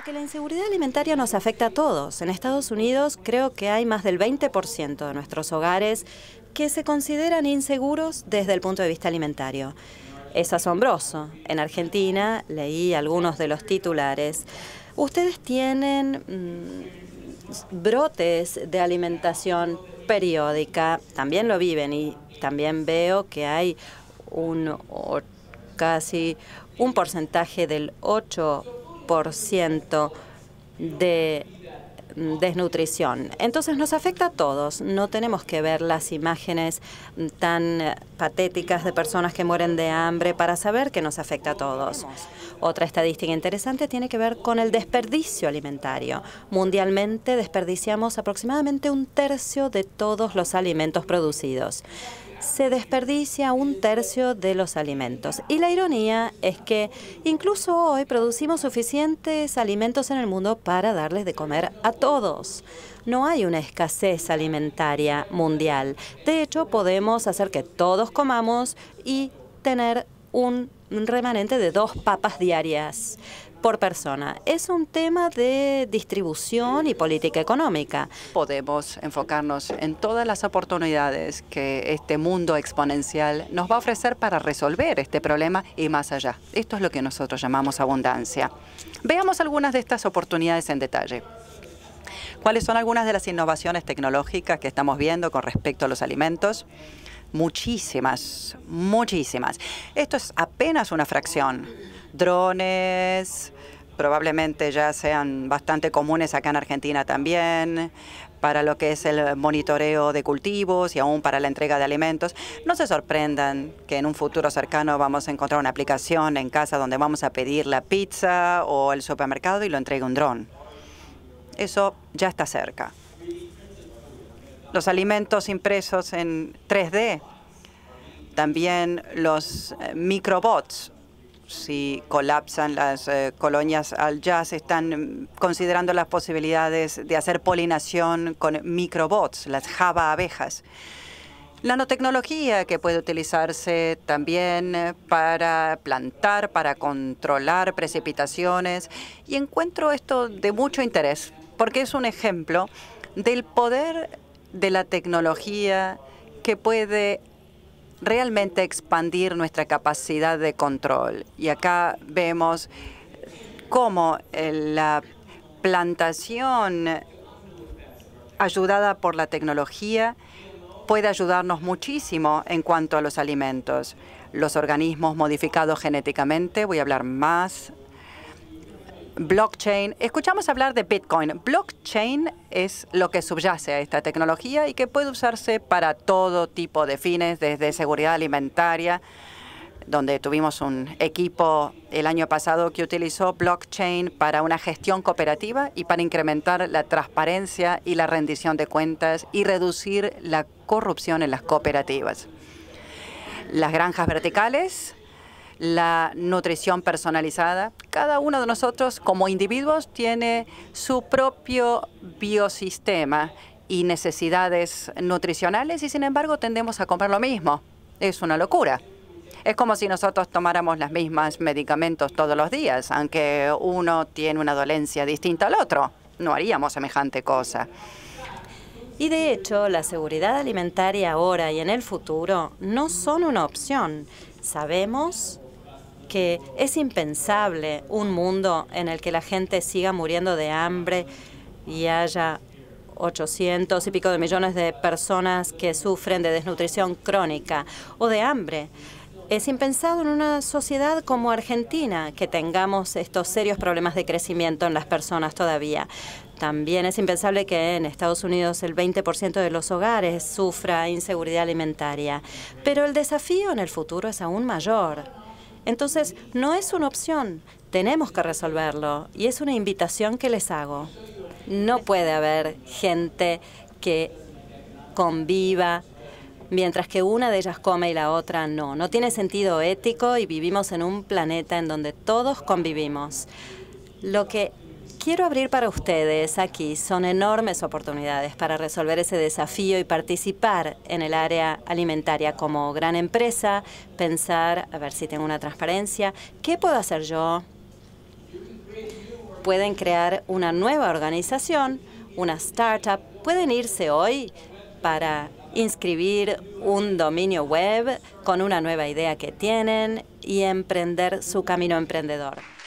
Porque la inseguridad alimentaria nos afecta a todos. En Estados Unidos creo que hay más del 20% de nuestros hogares que se consideran inseguros desde el punto de vista alimentario. Es asombroso. En Argentina leí algunos de los titulares. Ustedes tienen mm, brotes de alimentación periódica, también lo viven y también veo que hay un casi un porcentaje del 8 de mm, desnutrición. Entonces nos afecta a todos. No tenemos que ver las imágenes mm, tan eh, patéticas de personas que mueren de hambre para saber que nos afecta a todos. Otra estadística interesante tiene que ver con el desperdicio alimentario. Mundialmente desperdiciamos aproximadamente un tercio de todos los alimentos producidos se desperdicia un tercio de los alimentos. Y la ironía es que incluso hoy producimos suficientes alimentos en el mundo para darles de comer a todos. No hay una escasez alimentaria mundial. De hecho, podemos hacer que todos comamos y tener un remanente de dos papas diarias por persona. Es un tema de distribución y política económica. Podemos enfocarnos en todas las oportunidades que este mundo exponencial nos va a ofrecer para resolver este problema y más allá. Esto es lo que nosotros llamamos abundancia. Veamos algunas de estas oportunidades en detalle. ¿Cuáles son algunas de las innovaciones tecnológicas que estamos viendo con respecto a los alimentos? Muchísimas, muchísimas. Esto es apenas una fracción drones, probablemente ya sean bastante comunes acá en Argentina también, para lo que es el monitoreo de cultivos y aún para la entrega de alimentos. No se sorprendan que en un futuro cercano vamos a encontrar una aplicación en casa donde vamos a pedir la pizza o el supermercado y lo entregue un dron. Eso ya está cerca. Los alimentos impresos en 3D, también los microbots si colapsan las eh, colonias al jazz, están mm, considerando las posibilidades de hacer polinación con microbots, las java abejas. La Nanotecnología que puede utilizarse también eh, para plantar, para controlar precipitaciones. Y encuentro esto de mucho interés porque es un ejemplo del poder de la tecnología que puede realmente expandir nuestra capacidad de control. Y acá vemos cómo eh, la plantación ayudada por la tecnología puede ayudarnos muchísimo en cuanto a los alimentos. Los organismos modificados genéticamente, voy a hablar más blockchain. Escuchamos hablar de Bitcoin. Blockchain es lo que subyace a esta tecnología y que puede usarse para todo tipo de fines, desde seguridad alimentaria, donde tuvimos un equipo el año pasado que utilizó blockchain para una gestión cooperativa y para incrementar la transparencia y la rendición de cuentas y reducir la corrupción en las cooperativas. Las granjas verticales la nutrición personalizada. Cada uno de nosotros como individuos tiene su propio biosistema y necesidades nutricionales y sin embargo tendemos a comprar lo mismo. Es una locura. Es como si nosotros tomáramos las mismas medicamentos todos los días, aunque uno tiene una dolencia distinta al otro. No haríamos semejante cosa. Y de hecho, la seguridad alimentaria ahora y en el futuro no son una opción. Sabemos que es impensable un mundo en el que la gente siga muriendo de hambre y haya 800 y pico de millones de personas que sufren de desnutrición crónica o de hambre. Es impensable en una sociedad como Argentina que tengamos estos serios problemas de crecimiento en las personas todavía. También es impensable que en Estados Unidos el 20% de los hogares sufra inseguridad alimentaria. Pero el desafío en el futuro es aún mayor. Entonces, no es una opción, tenemos que resolverlo y es una invitación que les hago. No puede haber gente que conviva mientras que una de ellas come y la otra no. No tiene sentido ético y vivimos en un planeta en donde todos convivimos. Lo que quiero abrir para ustedes aquí. Son enormes oportunidades para resolver ese desafío y participar en el área alimentaria como gran empresa, pensar, a ver si tengo una transparencia, ¿qué puedo hacer yo? Pueden crear una nueva organización, una startup, pueden irse hoy para inscribir un dominio web con una nueva idea que tienen y emprender su camino emprendedor.